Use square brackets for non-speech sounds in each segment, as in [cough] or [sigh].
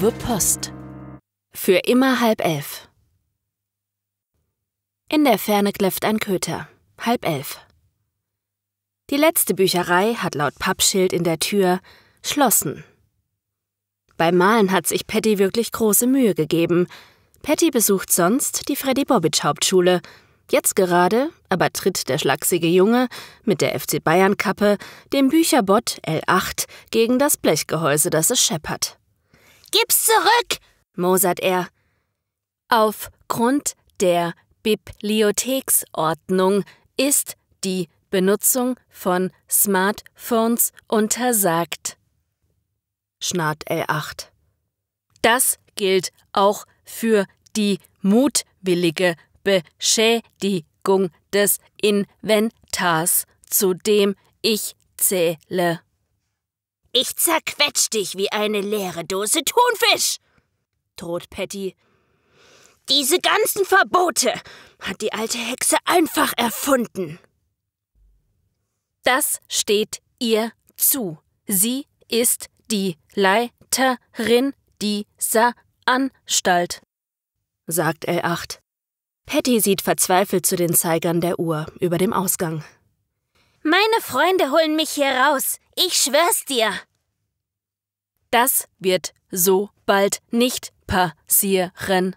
Liebe Post. Für immer halb elf. In der Ferne kläfft ein Köter. Halb elf. Die letzte Bücherei hat laut Pappschild in der Tür schlossen. Beim Malen hat sich Patty wirklich große Mühe gegeben. Patty besucht sonst die Freddy Bobic Hauptschule. Jetzt gerade aber tritt der schlachsige Junge mit der FC Bayern Kappe dem Bücherbot L8 gegen das Blechgehäuse, das es scheppert. Gib's zurück, mosert er. Aufgrund der Bibliotheksordnung ist die Benutzung von Smartphones untersagt. Schnarrt L8. Das gilt auch für die mutwillige Beschädigung des Inventars, zu dem ich zähle. Ich zerquetsch dich wie eine leere Dose Thunfisch, droht Patty. Diese ganzen Verbote hat die alte Hexe einfach erfunden. Das steht ihr zu. Sie ist die Leiterin dieser Anstalt, sagt L8. Patty sieht verzweifelt zu den Zeigern der Uhr über dem Ausgang. Meine Freunde holen mich hier raus. Ich schwör's dir. Das wird so bald nicht passieren,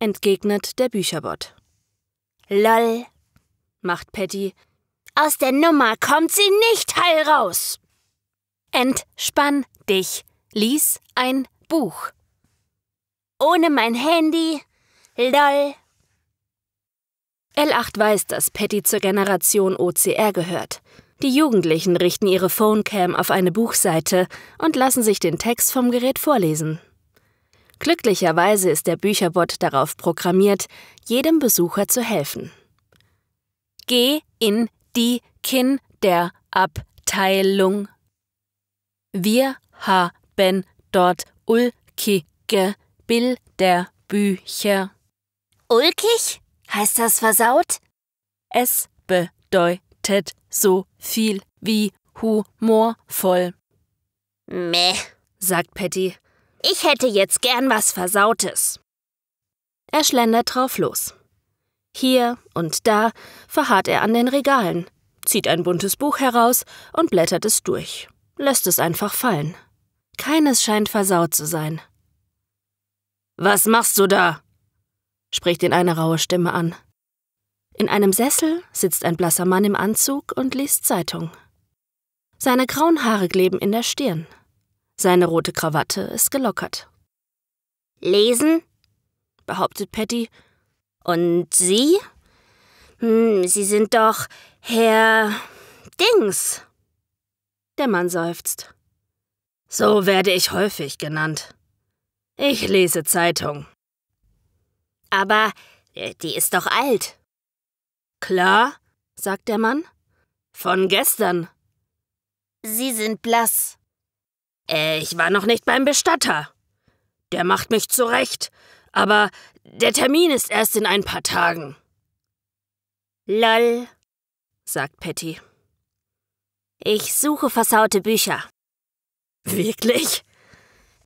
entgegnet der Bücherbot. Lol, macht Patty. Aus der Nummer kommt sie nicht heil raus. Entspann dich, lies ein Buch. Ohne mein Handy, lol. L8 weiß, dass Patty zur Generation OCR gehört. Die Jugendlichen richten ihre Phonecam auf eine Buchseite und lassen sich den Text vom Gerät vorlesen. Glücklicherweise ist der Bücherbot darauf programmiert, jedem Besucher zu helfen. Geh in die Kinderabteilung. Wir haben dort ulkige Bilderbücher. Ulkig? Heißt das versaut? Es bedeutet so viel wie humorvoll. Meh, sagt Patty. Ich hätte jetzt gern was Versautes. Er schlendert drauf los. Hier und da verharrt er an den Regalen, zieht ein buntes Buch heraus und blättert es durch, lässt es einfach fallen. Keines scheint versaut zu sein. Was machst du da? spricht ihn eine raue Stimme an. In einem Sessel sitzt ein blasser Mann im Anzug und liest Zeitung. Seine grauen Haare kleben in der Stirn. Seine rote Krawatte ist gelockert. Lesen? behauptet Patty. Und Sie? Hm, Sie sind doch Herr Dings. Der Mann seufzt. So werde ich häufig genannt. Ich lese Zeitung. Aber äh, die ist doch alt. Klar, sagt der Mann. Von gestern. Sie sind blass. Äh, ich war noch nicht beim Bestatter. Der macht mich zurecht, aber der Termin ist erst in ein paar Tagen. Lol, sagt Patty. Ich suche versaute Bücher. Wirklich?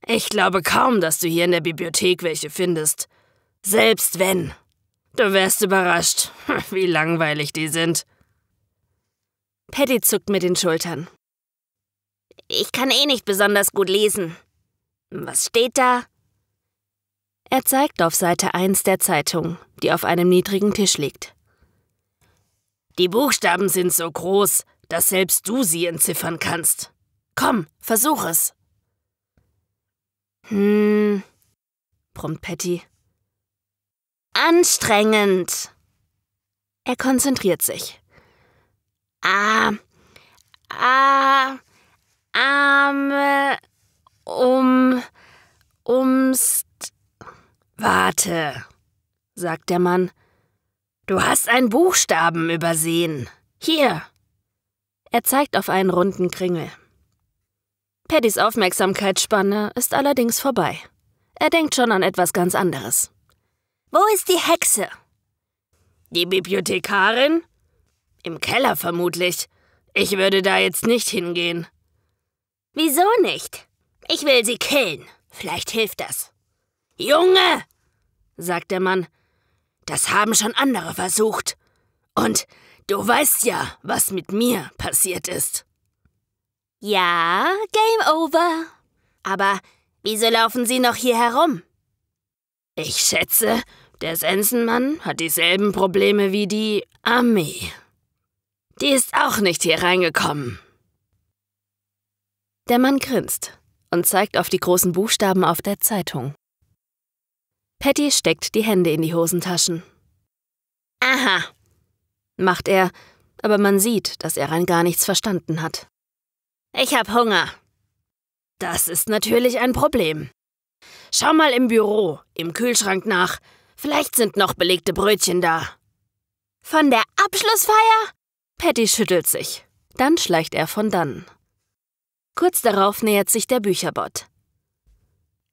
Ich glaube kaum, dass du hier in der Bibliothek welche findest. Selbst wenn. Du wärst überrascht, [laughs] wie langweilig die sind. Paddy zuckt mit den Schultern. Ich kann eh nicht besonders gut lesen. Was steht da? Er zeigt auf Seite 1 der Zeitung, die auf einem niedrigen Tisch liegt. Die Buchstaben sind so groß, dass selbst du sie entziffern kannst. Komm, versuch es. Hm, brummt Patty anstrengend. Er konzentriert sich. Ah, ah, Arme um, umst. Warte, sagt der Mann. Du hast einen Buchstaben übersehen. Hier. Er zeigt auf einen runden Kringel. Paddys Aufmerksamkeitsspanne ist allerdings vorbei. Er denkt schon an etwas ganz anderes. Wo ist die Hexe? Die Bibliothekarin? Im Keller vermutlich. Ich würde da jetzt nicht hingehen. Wieso nicht? Ich will sie killen. Vielleicht hilft das. Junge, sagt der Mann, das haben schon andere versucht. Und du weißt ja, was mit mir passiert ist. Ja, Game Over. Aber wieso laufen Sie noch hier herum? Ich schätze, der Sensenmann hat dieselben Probleme wie die Armee. Die ist auch nicht hier reingekommen. Der Mann grinst und zeigt auf die großen Buchstaben auf der Zeitung. Patty steckt die Hände in die Hosentaschen. Aha, macht er, aber man sieht, dass er rein gar nichts verstanden hat. Ich hab Hunger. Das ist natürlich ein Problem. Schau mal im Büro, im Kühlschrank nach. Vielleicht sind noch belegte Brötchen da. Von der Abschlussfeier? Patty schüttelt sich. Dann schleicht er von dann. Kurz darauf nähert sich der Bücherbot.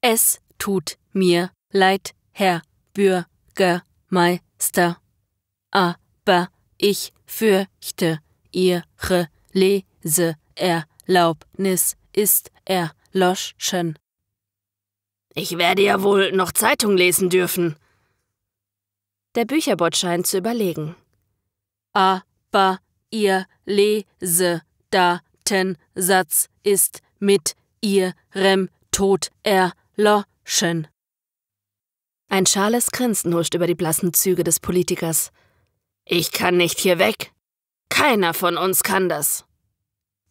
Es tut mir leid, Herr Bürgermeister, aber ich fürchte, Ihre Leseerlaubnis ist erloschen. Ich werde ja wohl noch Zeitung lesen dürfen. Der Bücherbot scheint zu überlegen. Aber ihr lese, Lesedatensatz ist mit ihrem Tod erloschen. Ein schales Grinsen huscht über die blassen Züge des Politikers. Ich kann nicht hier weg. Keiner von uns kann das.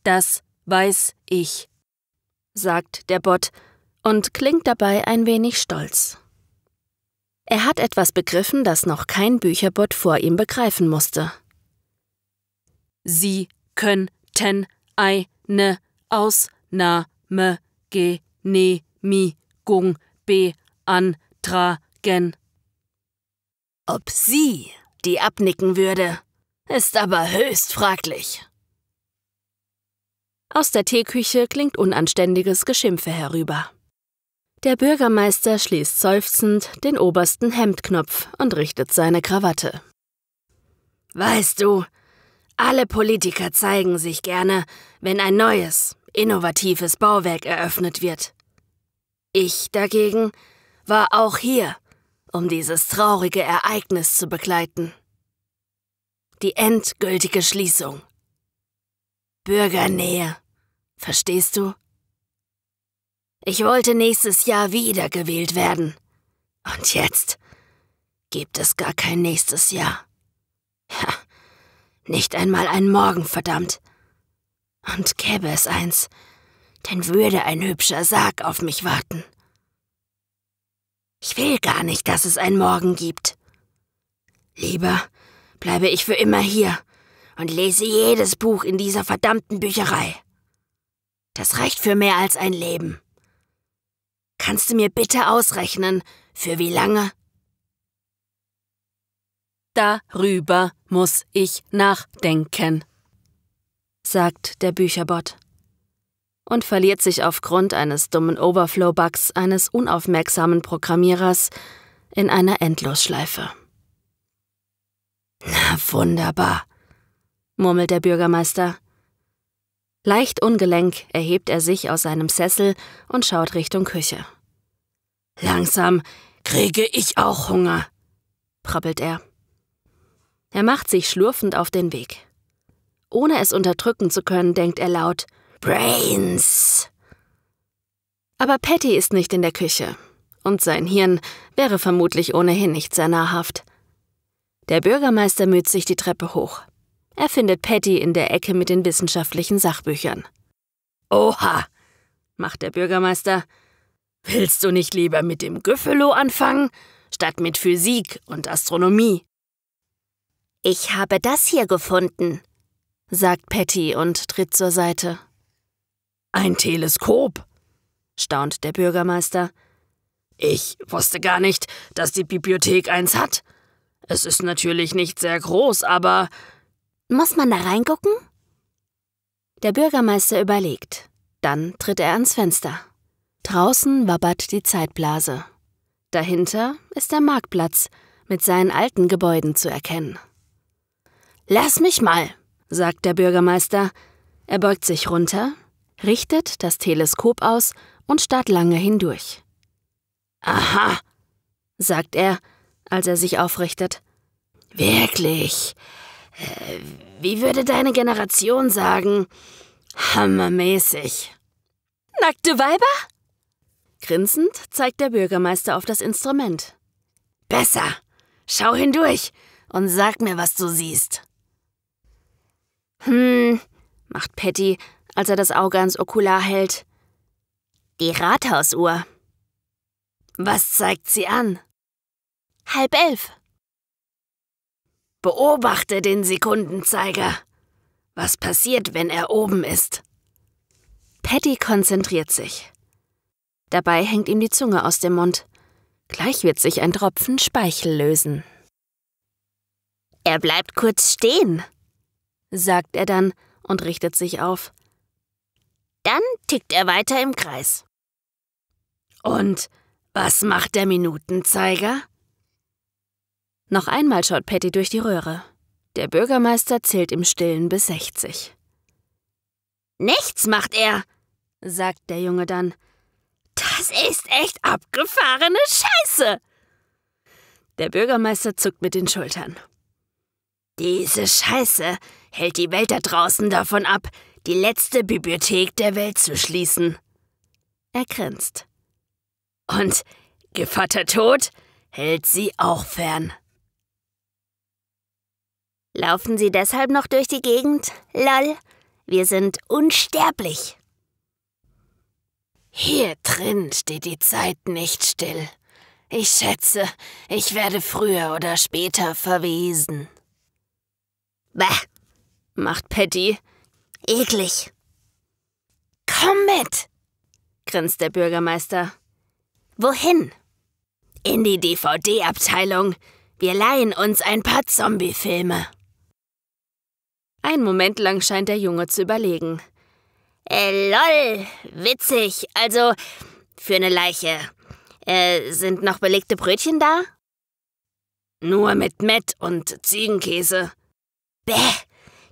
Das weiß ich, sagt der Bot und klingt dabei ein wenig stolz. Er hat etwas begriffen, das noch kein Bücherbot vor ihm begreifen musste. Sie könnten eine Ausnahme Genehmigung beantragen. Ob sie die abnicken würde, ist aber höchst fraglich. Aus der Teeküche klingt unanständiges Geschimpfe herüber. Der Bürgermeister schließt seufzend den obersten Hemdknopf und richtet seine Krawatte. Weißt du, alle Politiker zeigen sich gerne, wenn ein neues, innovatives Bauwerk eröffnet wird. Ich dagegen war auch hier, um dieses traurige Ereignis zu begleiten. Die endgültige Schließung. Bürgernähe. Verstehst du? Ich wollte nächstes Jahr wiedergewählt werden. Und jetzt gibt es gar kein nächstes Jahr. Ja, nicht einmal ein Morgen, verdammt. Und gäbe es eins, dann würde ein hübscher Sarg auf mich warten. Ich will gar nicht, dass es ein Morgen gibt. Lieber bleibe ich für immer hier und lese jedes Buch in dieser verdammten Bücherei. Das reicht für mehr als ein Leben. Kannst du mir bitte ausrechnen, für wie lange? Darüber muss ich nachdenken, sagt der Bücherbot und verliert sich aufgrund eines dummen Overflow-Bugs eines unaufmerksamen Programmierers in einer Endlosschleife. Na wunderbar, murmelt der Bürgermeister Leicht ungelenk erhebt er sich aus seinem Sessel und schaut Richtung Küche. Langsam kriege ich auch Hunger, prabbelt er. Er macht sich schlurfend auf den Weg. Ohne es unterdrücken zu können, denkt er laut Brains. Aber Patty ist nicht in der Küche, und sein Hirn wäre vermutlich ohnehin nicht sehr nahrhaft. Der Bürgermeister müht sich die Treppe hoch. Er findet Patty in der Ecke mit den wissenschaftlichen Sachbüchern. Oha, macht der Bürgermeister. Willst du nicht lieber mit dem Güffelo anfangen, statt mit Physik und Astronomie? Ich habe das hier gefunden, sagt Patty und tritt zur Seite. Ein Teleskop, staunt der Bürgermeister. Ich wusste gar nicht, dass die Bibliothek eins hat. Es ist natürlich nicht sehr groß, aber muss man da reingucken? Der Bürgermeister überlegt. Dann tritt er ans Fenster. Draußen wabbert die Zeitblase. Dahinter ist der Marktplatz mit seinen alten Gebäuden zu erkennen. Lass mich mal, sagt der Bürgermeister. Er beugt sich runter, richtet das Teleskop aus und starrt lange hindurch. Aha, sagt er, als er sich aufrichtet. Wirklich, wie würde deine Generation sagen? Hammermäßig. Nackte Weiber? Grinsend zeigt der Bürgermeister auf das Instrument. Besser. Schau hindurch und sag mir, was du siehst. Hm, macht Patty, als er das Auge ans Okular hält. Die Rathausuhr. Was zeigt sie an? Halb elf. Beobachte den Sekundenzeiger. Was passiert, wenn er oben ist? Patty konzentriert sich. Dabei hängt ihm die Zunge aus dem Mund. Gleich wird sich ein Tropfen Speichel lösen. Er bleibt kurz stehen, sagt er dann und richtet sich auf. Dann tickt er weiter im Kreis. Und was macht der Minutenzeiger? Noch einmal schaut Patty durch die Röhre. Der Bürgermeister zählt im Stillen bis 60. Nichts macht er, sagt der Junge dann. Das ist echt abgefahrene Scheiße. Der Bürgermeister zuckt mit den Schultern. Diese Scheiße hält die Welt da draußen davon ab, die letzte Bibliothek der Welt zu schließen. Er grinst. Und Gevatter Tod hält sie auch fern. Laufen Sie deshalb noch durch die Gegend? Lol, wir sind unsterblich. Hier drin steht die Zeit nicht still. Ich schätze, ich werde früher oder später verwesen. Bäh, macht Patty. Eklig. Komm mit, grinst der Bürgermeister. Wohin? In die DVD-Abteilung. Wir leihen uns ein paar Zombie-Filme. Ein Moment lang scheint der Junge zu überlegen. Äh, lol, witzig. Also, für eine Leiche. Äh, sind noch belegte Brötchen da? Nur mit Mett und Ziegenkäse. Bäh,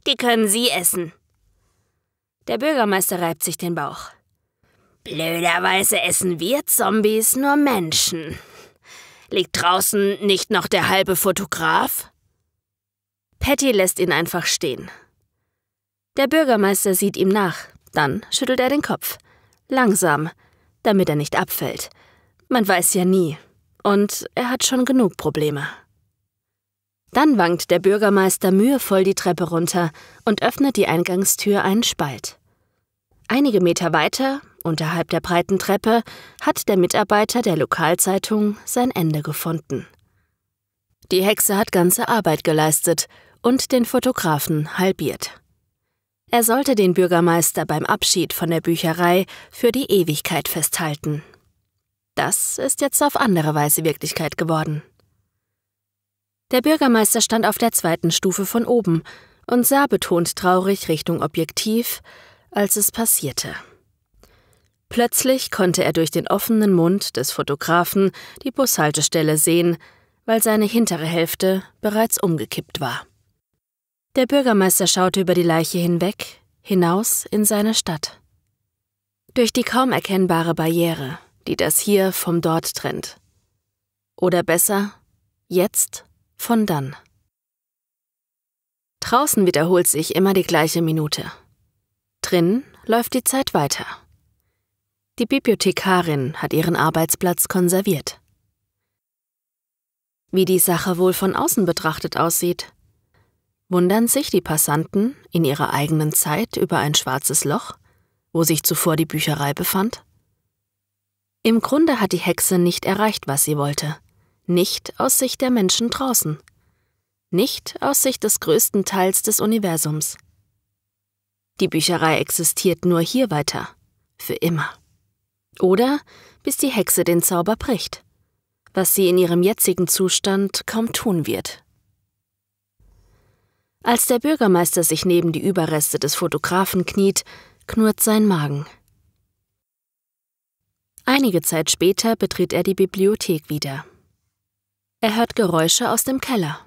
die können Sie essen. Der Bürgermeister reibt sich den Bauch. Blöderweise essen wir Zombies nur Menschen. Liegt draußen nicht noch der halbe Fotograf? Patty lässt ihn einfach stehen. Der Bürgermeister sieht ihm nach, dann schüttelt er den Kopf. Langsam, damit er nicht abfällt. Man weiß ja nie. Und er hat schon genug Probleme. Dann wankt der Bürgermeister mühevoll die Treppe runter und öffnet die Eingangstür einen Spalt. Einige Meter weiter, unterhalb der breiten Treppe, hat der Mitarbeiter der Lokalzeitung sein Ende gefunden. Die Hexe hat ganze Arbeit geleistet und den Fotografen halbiert. Er sollte den Bürgermeister beim Abschied von der Bücherei für die Ewigkeit festhalten. Das ist jetzt auf andere Weise Wirklichkeit geworden. Der Bürgermeister stand auf der zweiten Stufe von oben und sah betont traurig Richtung Objektiv, als es passierte. Plötzlich konnte er durch den offenen Mund des Fotografen die Bushaltestelle sehen, weil seine hintere Hälfte bereits umgekippt war. Der Bürgermeister schaute über die Leiche hinweg, hinaus in seine Stadt. Durch die kaum erkennbare Barriere, die das hier vom dort trennt. Oder besser, jetzt von dann. Draußen wiederholt sich immer die gleiche Minute. Drin läuft die Zeit weiter. Die Bibliothekarin hat ihren Arbeitsplatz konserviert. Wie die Sache wohl von außen betrachtet aussieht, Wundern sich die Passanten in ihrer eigenen Zeit über ein schwarzes Loch, wo sich zuvor die Bücherei befand? Im Grunde hat die Hexe nicht erreicht, was sie wollte. Nicht aus Sicht der Menschen draußen. Nicht aus Sicht des größten Teils des Universums. Die Bücherei existiert nur hier weiter. Für immer. Oder bis die Hexe den Zauber bricht. Was sie in ihrem jetzigen Zustand kaum tun wird. Als der Bürgermeister sich neben die Überreste des Fotografen kniet, knurrt sein Magen. Einige Zeit später betritt er die Bibliothek wieder. Er hört Geräusche aus dem Keller.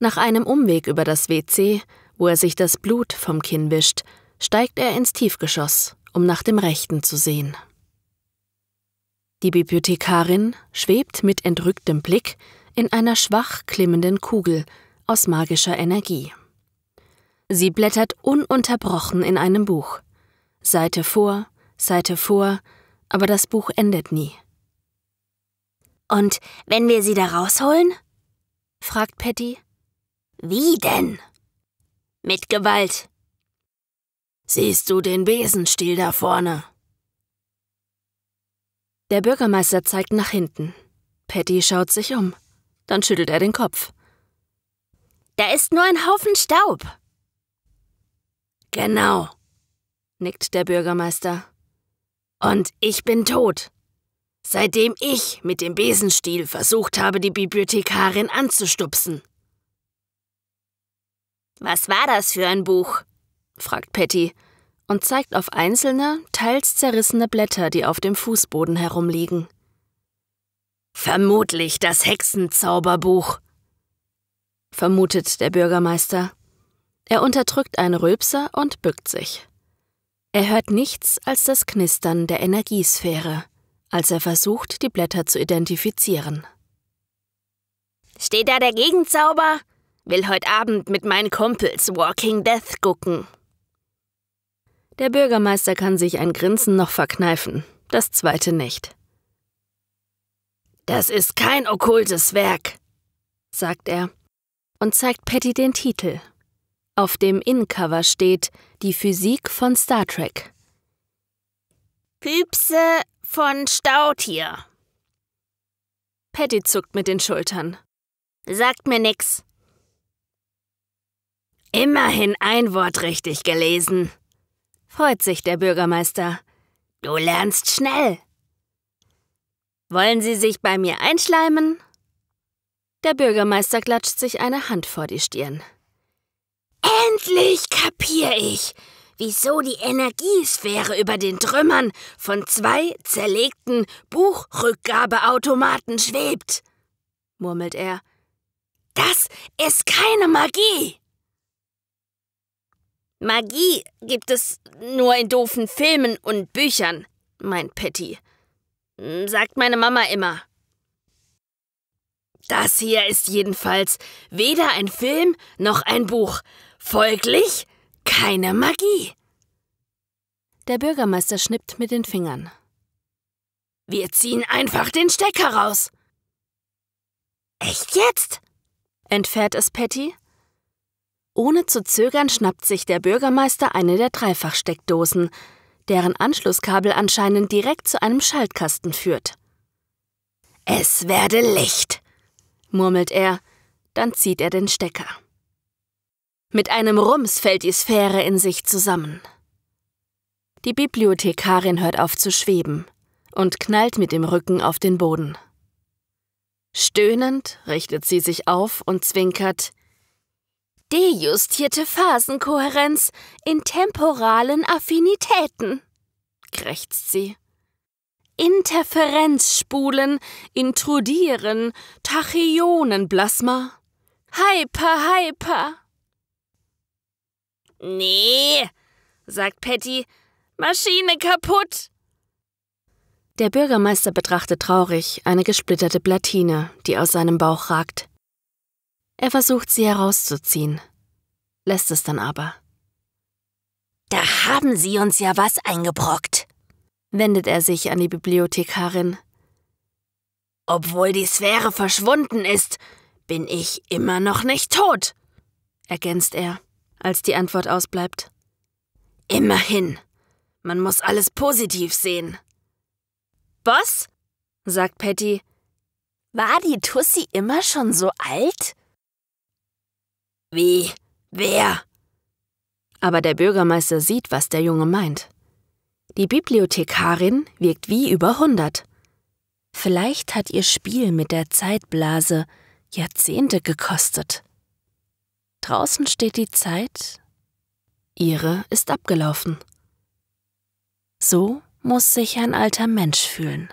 Nach einem Umweg über das WC, wo er sich das Blut vom Kinn wischt, steigt er ins Tiefgeschoss, um nach dem Rechten zu sehen. Die Bibliothekarin schwebt mit entrücktem Blick in einer schwach klimmenden Kugel aus magischer Energie. Sie blättert ununterbrochen in einem Buch. Seite vor, Seite vor, aber das Buch endet nie. Und wenn wir sie da rausholen? fragt Patty. Wie denn? Mit Gewalt. Siehst du den Besenstiel da vorne? Der Bürgermeister zeigt nach hinten. Patty schaut sich um. Dann schüttelt er den Kopf. Da ist nur ein Haufen Staub. Genau, nickt der Bürgermeister. Und ich bin tot. Seitdem ich mit dem Besenstiel versucht habe, die Bibliothekarin anzustupsen. Was war das für ein Buch? fragt Patty und zeigt auf einzelne, teils zerrissene Blätter, die auf dem Fußboden herumliegen. Vermutlich das Hexenzauberbuch, vermutet der Bürgermeister. Er unterdrückt einen Rülpser und bückt sich. Er hört nichts als das Knistern der Energiesphäre, als er versucht, die Blätter zu identifizieren. Steht da der Gegenzauber? Will heute Abend mit meinen Kumpels Walking Death gucken. Der Bürgermeister kann sich ein Grinsen noch verkneifen, das zweite nicht. Das ist kein okkultes Werk, sagt er und zeigt Patty den Titel. Auf dem Innencover steht Die Physik von Star Trek. Püpse von Stautier. Patty zuckt mit den Schultern. Sagt mir nix. Immerhin ein Wort richtig gelesen, freut sich der Bürgermeister. Du lernst schnell. Wollen Sie sich bei mir einschleimen? Der Bürgermeister klatscht sich eine Hand vor die Stirn. Endlich kapier ich, wieso die Energiesphäre über den Trümmern von zwei zerlegten Buchrückgabeautomaten schwebt, murmelt er. Das ist keine Magie! Magie gibt es nur in doofen Filmen und Büchern, meint Patty. Sagt meine Mama immer. Das hier ist jedenfalls weder ein Film noch ein Buch. Folglich keine Magie. Der Bürgermeister schnippt mit den Fingern. Wir ziehen einfach den Stecker raus. Echt jetzt? entfährt es Patty. Ohne zu zögern schnappt sich der Bürgermeister eine der Dreifachsteckdosen, deren Anschlusskabel anscheinend direkt zu einem Schaltkasten führt. Es werde Licht, murmelt er, dann zieht er den Stecker. Mit einem Rums fällt die Sphäre in sich zusammen. Die Bibliothekarin hört auf zu schweben und knallt mit dem Rücken auf den Boden. Stöhnend richtet sie sich auf und zwinkert Dejustierte Phasenkohärenz in temporalen Affinitäten, krächzt sie. Interferenzspulen, Intrudieren, Tachyonenplasma. Hyper, hyper. Nee, sagt Patty. Maschine kaputt. Der Bürgermeister betrachtet traurig eine gesplitterte Platine, die aus seinem Bauch ragt. Er versucht, sie herauszuziehen, lässt es dann aber. Da haben Sie uns ja was eingebrockt wendet er sich an die Bibliothekarin. Obwohl die Sphäre verschwunden ist, bin ich immer noch nicht tot, ergänzt er, als die Antwort ausbleibt. Immerhin. Man muss alles positiv sehen. Boss, sagt Patty, war die Tussi immer schon so alt? Wie? Wer? Aber der Bürgermeister sieht, was der Junge meint. Die Bibliothekarin wirkt wie über 100. Vielleicht hat ihr Spiel mit der Zeitblase Jahrzehnte gekostet. Draußen steht die Zeit, ihre ist abgelaufen. So muss sich ein alter Mensch fühlen,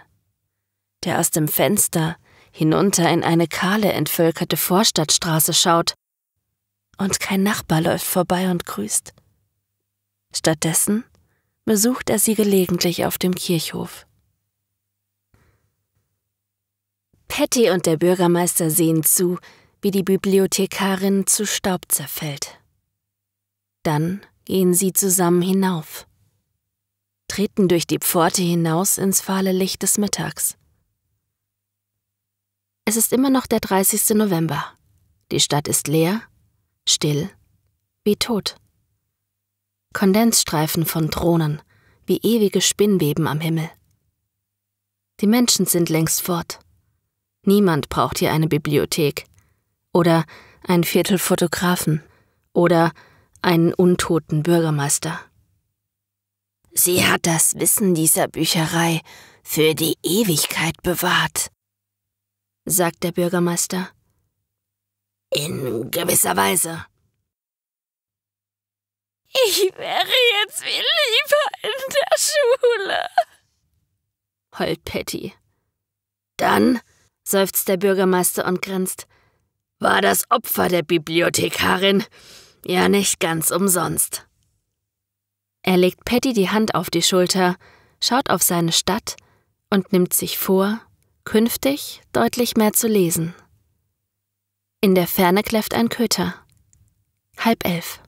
der aus dem Fenster hinunter in eine kahle, entvölkerte Vorstadtstraße schaut und kein Nachbar läuft vorbei und grüßt. Stattdessen besucht er sie gelegentlich auf dem Kirchhof. Patty und der Bürgermeister sehen zu, wie die Bibliothekarin zu Staub zerfällt. Dann gehen sie zusammen hinauf, treten durch die Pforte hinaus ins fahle Licht des Mittags. Es ist immer noch der 30. November. Die Stadt ist leer, still, wie tot. Kondensstreifen von Drohnen, wie ewige Spinnweben am Himmel. Die Menschen sind längst fort. Niemand braucht hier eine Bibliothek oder ein Viertel Fotografen oder einen untoten Bürgermeister. Sie hat das Wissen dieser Bücherei für die Ewigkeit bewahrt, sagt der Bürgermeister. In gewisser Weise, ich wäre jetzt viel lieber in der Schule, heult Patty. Dann, seufzt der Bürgermeister und grinst, war das Opfer der Bibliothekarin ja nicht ganz umsonst. Er legt Patty die Hand auf die Schulter, schaut auf seine Stadt und nimmt sich vor, künftig deutlich mehr zu lesen. In der Ferne kläfft ein Köter. Halb elf.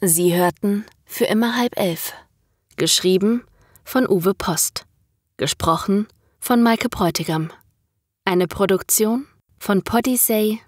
Sie hörten Für immer halb elf. Geschrieben von Uwe Post. Gesprochen von Maike Bräutigam. Eine Produktion von podisay.de.